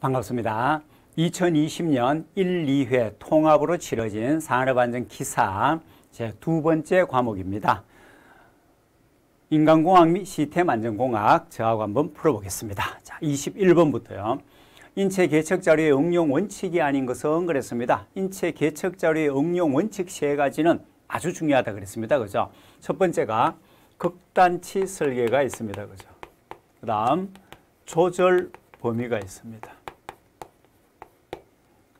반갑습니다. 2020년 1, 2회 통합으로 치러진 산업안전 기사 제 두 번째 과목입니다. 인간공학 및 시스템 안전공학 저하고 한번 풀어보겠습니다. 자, 21번부터요. 인체 개척 자료의 응용 원칙이 아닌 것은 그랬습니다. 인체 개척 자료의 응용 원칙 세 가지는 아주 중요하다 그랬습니다. 그죠? 첫 번째가 극단치 설계가 있습니다. 그죠? 그다음 조절 범위가 있습니다.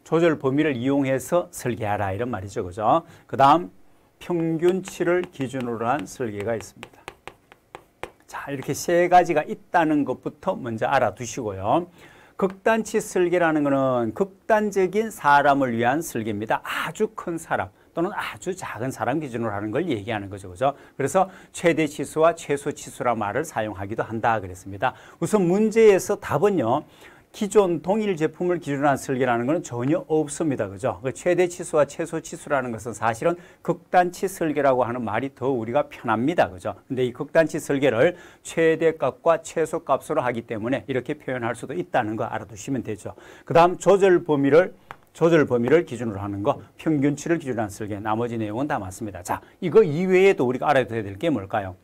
조절 범위를 이용해서 설계하라 이런 말이죠. 그죠? 그 다음 평균치를 기준으로 한 설계가 있습니다. 자 이렇게 세 가지가 있다는 것부터 먼저 알아두시고요. 극단치 설계라는 것은 극단적인 사람을 위한 설계입니다. 아주 큰 사람 또는 아주 작은 사람 기준으로 하는 걸 얘기하는 거죠. 그죠? 그래서 최대 치수와 최소 치수란 말을 사용하기도 한다 그랬습니다. 우선 문제에서 답은요. 기존 동일 제품을 기준으로 한 설계라는 것은 전혀 없습니다. 그죠? 그 최대 치수와 최소 치수라는 것은 사실은 극단치 설계라고 하는 말이 더 우리가 편합니다. 그죠? 근데 이 극단치 설계를 최대 값과 최소 값으로 하기 때문에 이렇게 표현할 수도 있다는 거 알아두시면 되죠. 그 다음 조절 범위를 조절 범위를 기준으로 하는 거, 평균치를 기준으로 한 설계, 나머지 내용은 다 맞습니다. 자, 이거 이외에도 우리가 알아야 될 게 뭘까요?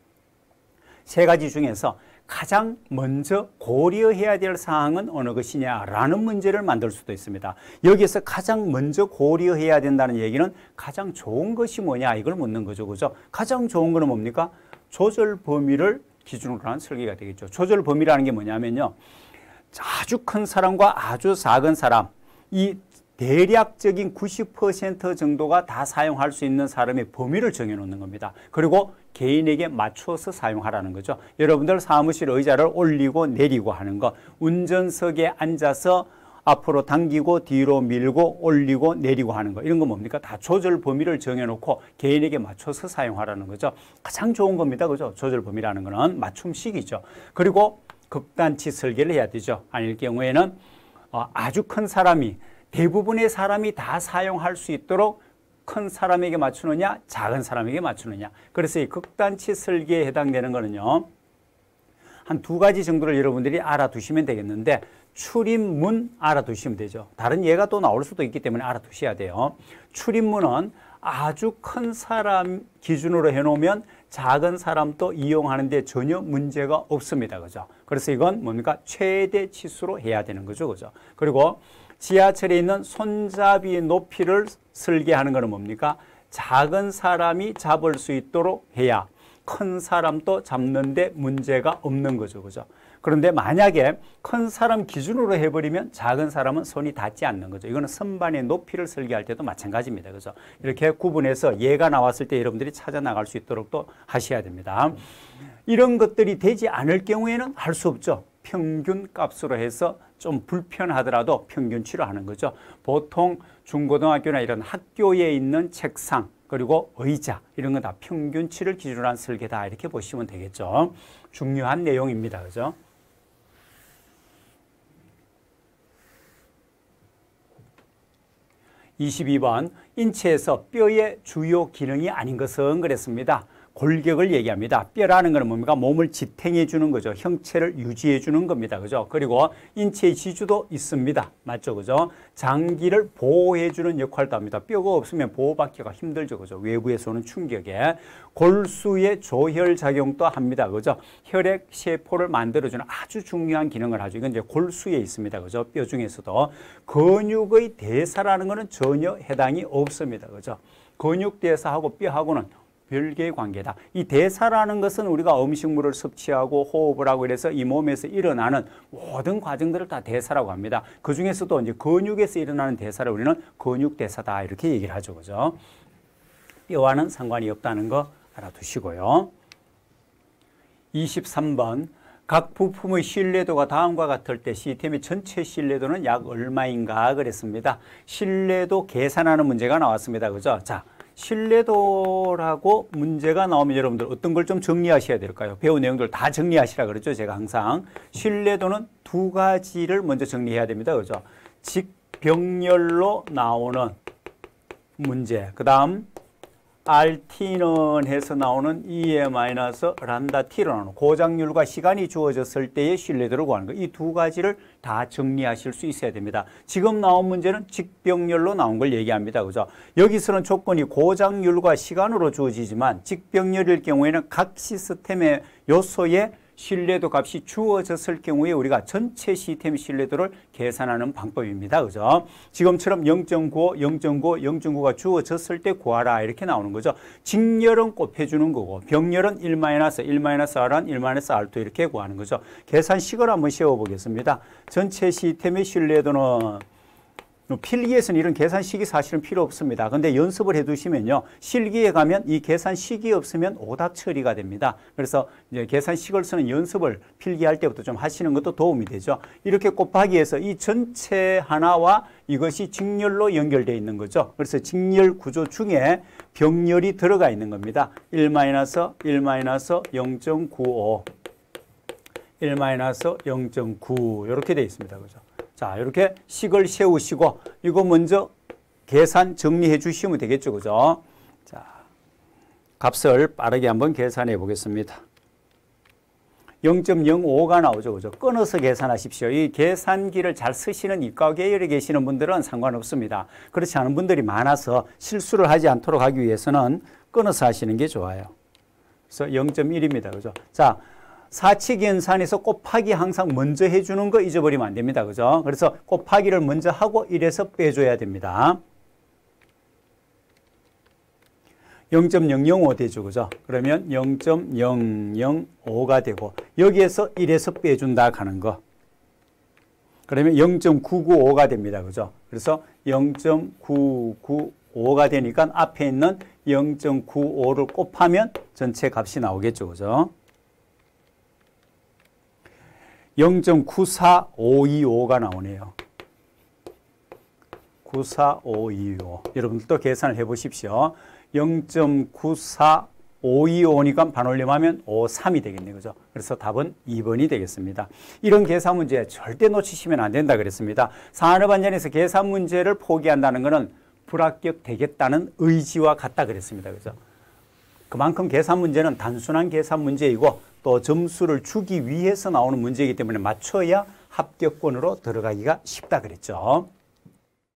세 가지 중에서 가장 먼저 고려해야 될 사항은 어느 것이냐라는 문제를 만들 수도 있습니다. 여기에서 가장 먼저 고려해야 된다는 얘기는 가장 좋은 것이 뭐냐 이걸 묻는 거죠. 그죠? 가장 좋은 거는 뭡니까? 조절 범위를 기준으로 한 설계가 되겠죠. 조절 범위라는 게 뭐냐면요. 아주 큰 사람과 아주 작은 사람 이 대략적인 90% 정도가 다 사용할 수 있는 사람의 범위를 정해놓는 겁니다. 그리고 개인에게 맞춰서 사용하라는 거죠. 여러분들 사무실 의자를 올리고 내리고 하는 거, 운전석에 앉아서 앞으로 당기고 뒤로 밀고 올리고 내리고 하는 거 이런 거 뭡니까? 다 조절 범위를 정해놓고 개인에게 맞춰서 사용하라는 거죠. 가장 좋은 겁니다. 그죠? 조절 범위라는 거는 맞춤식이죠. 그리고 극단치 설계를 해야 되죠. 아닐 경우에는 어, 아주 큰 사람이 대부분의 사람이 다 사용할 수 있도록 큰 사람에게 맞추느냐 작은 사람에게 맞추느냐 그래서 이 극단치 설계에 해당되는 거는요 한 두 가지 정도를 여러분들이 알아두시면 되겠는데 출입문 알아두시면 되죠 다른 예가 또 나올 수도 있기 때문에 알아두셔야 돼요 출입문은 아주 큰 사람 기준으로 해놓으면 작은 사람도 이용하는데 전혀 문제가 없습니다 그죠 그래서 이건 뭡니까 최대 치수로 해야 되는 거죠 그죠 그리고 지하철에 있는 손잡이의 높이를 설계하는 것은 뭡니까? 작은 사람이 잡을 수 있도록 해야 큰 사람도 잡는데 문제가 없는 거죠. 그죠? 그런데 만약에 큰 사람 기준으로 해버리면 작은 사람은 손이 닿지 않는 거죠. 이거는 선반의 높이를 설계할 때도 마찬가지입니다. 그죠? 이렇게 구분해서 얘가 나왔을 때 여러분들이 찾아 나갈 수 있도록 또 하셔야 됩니다. 이런 것들이 되지 않을 경우에는 할 수 없죠. 평균 값으로 해서 좀 불편하더라도 평균치로 하는 거죠. 보통 중고등학교나 이런 학교에 있는 책상 그리고 의자 이런 건다 평균치를 기준으로 한 설계다 이렇게 보시면 되겠죠. 중요한 내용입니다. 그죠? 이십번 인체에서 뼈의 주요 기능이 아닌 것은 그랬습니다. 골격을 얘기합니다. 뼈라는 것은 뭡니까? 몸을 지탱해 주는 거죠. 형체를 유지해 주는 겁니다. 그죠? 그리고 인체의 지주도 있습니다. 맞죠? 그죠? 장기를 보호해 주는 역할도 합니다. 뼈가 없으면 보호받기가 힘들죠. 그죠? 외부에서 오는 충격에 골수의 조혈 작용도 합니다. 그죠? 혈액 세포를 만들어 주는 아주 중요한 기능을 하죠. 이건 이제 골수에 있습니다. 그죠? 뼈 중에서도 근육의 대사라는 것은 전혀 해당이 없습니다. 그죠? 근육 대사하고 뼈하고는 별개의 관계다. 이 대사라는 것은 우리가 음식물을 섭취하고 호흡을 하고 이래서 이 몸에서 일어나는 모든 과정들을 다 대사라고 합니다. 그 중에서도 이제 근육에서 일어나는 대사를 우리는 근육대사다 이렇게 얘기를 하죠. 그죠? 뼈와는 상관이 없다는 거 알아두시고요. 23번 각 부품의 신뢰도가 다음과 같을 때 시스템의 전체 신뢰도는 약 얼마인가 그랬습니다. 신뢰도 계산하는 문제가 나왔습니다. 그죠? 자, 신뢰도라고 문제가 나오면 여러분들 어떤 걸 좀 정리하셔야 될까요? 배운 내용들 다 정리하시라 그랬죠 제가 항상 신뢰도는 두 가지를 먼저 정리해야 됩니다. 그죠? 직병렬로 나오는 문제. 그 다음 RT는 해서 나오는 E에 마이너스 람다 T로 는 고장률과 시간이 주어졌을 때의 신뢰도를 구하는 거. 이 두 가지를 다 정리하실 수 있어야 됩니다. 지금 나온 문제는 직병렬로 나온 걸 얘기합니다. 그죠? 여기서는 조건이 고장률과 시간으로 주어지지만 직병렬일 경우에는 각 시스템의 요소에 신뢰도 값이 주어졌을 경우에 우리가 전체 시스템 신뢰도를 계산하는 방법입니다. 그죠? 지금처럼 0.9, 0.9, 0.9가 주어졌을 때 구하라 이렇게 나오는 거죠. 직렬은 곱해주는 거고 병렬은 1-1, 1-R은 1-R2 이렇게 구하는 거죠. 계산식을 한번 세워보겠습니다 전체 시스템의 신뢰도는 필기에서는 이런 계산식이 사실은 필요 없습니다. 근데 연습을 해두시면요. 실기에 가면 이 계산식이 없으면 오답 처리가 됩니다. 그래서 이제 계산식을 쓰는 연습을 필기할 때부터 좀 하시는 것도 도움이 되죠. 이렇게 곱하기해서 이 전체 하나와 이것이 직렬로 연결되어 있는 거죠. 그래서 직렬 구조 중에 병렬이 들어가 있는 겁니다. 1-1-0.95 1-0.9 이렇게 되어 있습니다. 그죠? 자, 이렇게 식을 세우시고 이거 먼저 계산 정리해 주시면 되겠죠. 그죠? 자, 값을 빠르게 한번 계산해 보겠습니다. 0.05가 나오죠. 그죠? 끊어서 계산하십시오. 이 계산기를 잘 쓰시는 이과 계열에 계시는 분들은 상관없습니다. 그렇지 않은 분들이 많아서 실수를 하지 않도록 하기 위해서는 끊어서 하시는 게 좋아요. 그래서 0.1입니다. 그죠? 자, 사칙연산에서 곱하기 항상 먼저 해주는 거 잊어버리면 안 됩니다. 그죠? 그래서 곱하기를 먼저 하고 1에서 빼줘야 됩니다. 0.005 되죠. 그죠? 그러면 0.005가 되고 여기에서 1에서 빼준다 하는 거. 그러면 0.995가 됩니다. 그죠? 그래서 0.995가 되니까 앞에 있는 0.95를 곱하면 전체 값이 나오겠죠. 그죠? 0.94525가 나오네요. 94525. 여러분들도 계산을 해 보십시오. 0.94525니까 반올림하면 53이 되겠네요. 그죠? 그래서 답은 2번이 되겠습니다. 이런 계산 문제 절대 놓치시면 안 된다 그랬습니다. 산업안전에서 계산 문제를 포기한다는 것은 불합격 되겠다는 의지와 같다 그랬습니다. 그죠? 그만큼 계산 문제는 단순한 계산 문제이고 또 점수를 주기 위해서 나오는 문제이기 때문에 맞춰야 합격권으로 들어가기가 쉽다 그랬죠.